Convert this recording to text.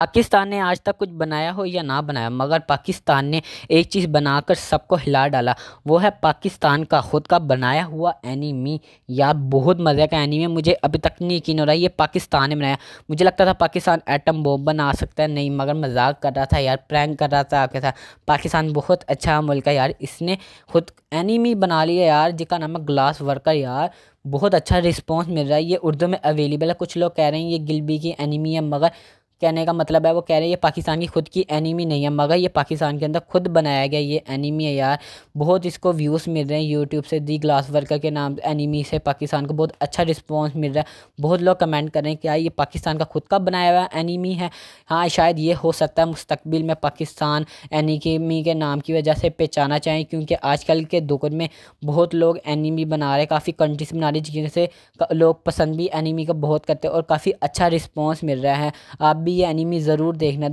पाकिस्तान ने आज तक कुछ बनाया हो या ना बनाया मगर पाकिस्तान ने एक चीज़ बनाकर सबको हिला डाला वो है पाकिस्तान का ख़ुद का बनाया हुआ एनीमी यार बहुत मज़े का एनीमी मुझे अभी तक नहीं यकीन हो रहा है ये पाकिस्तान ने बनाया मुझे लगता था पाकिस्तान एटम बम बना सकता है नहीं मगर मजाक कर रहा था यार प्रैंक कर रहा था आपके साथ पाकिस्तान बहुत अच्छा मुल्क है यार इसने खुद एनीमी बना लिया यार जिसका नाम है ग्लास वर्कर यार बहुत अच्छा रिस्पॉन्स मिल रहा है ये उर्दू में अवेलेबल है कुछ लोग कह रहे हैं ये गिलबी की एनीमी है मगर कहने का मतलब है वो कह रहे हैं ये पाकिस्तान की खुद की एनिमी नहीं है मगर ये पाकिस्तान के अंदर खुद बनाया गया ये एनिमी है यार बहुत इसको व्यूज़ मिल रहे हैं यूट्यूब से दी ग्लास वर्कर के नाम एनिमी से पाकिस्तान को बहुत अच्छा रिस्पॉन्स मिल रहा है बहुत लोग कमेंट कर रहे हैं क्या ये पाकिस्तान का खुद का बनाया हुआ एनिमी है हाँ शायद ये हो सकता है मुस्तबिल में पाकिस्तान एनिमी के नाम की वजह से पहचाना चाहें क्योंकि आजकल के दुकान में बहुत लोग एनिमी बना रहे काफ़ी कंट्रीज बना रही जिनसे लोग पसंद भी एनिमी का बहुत करते हैं और काफ़ी अच्छा रिस्पॉन्स मिल रहा है आप भी भी ये एनिमी ज़रूर देखना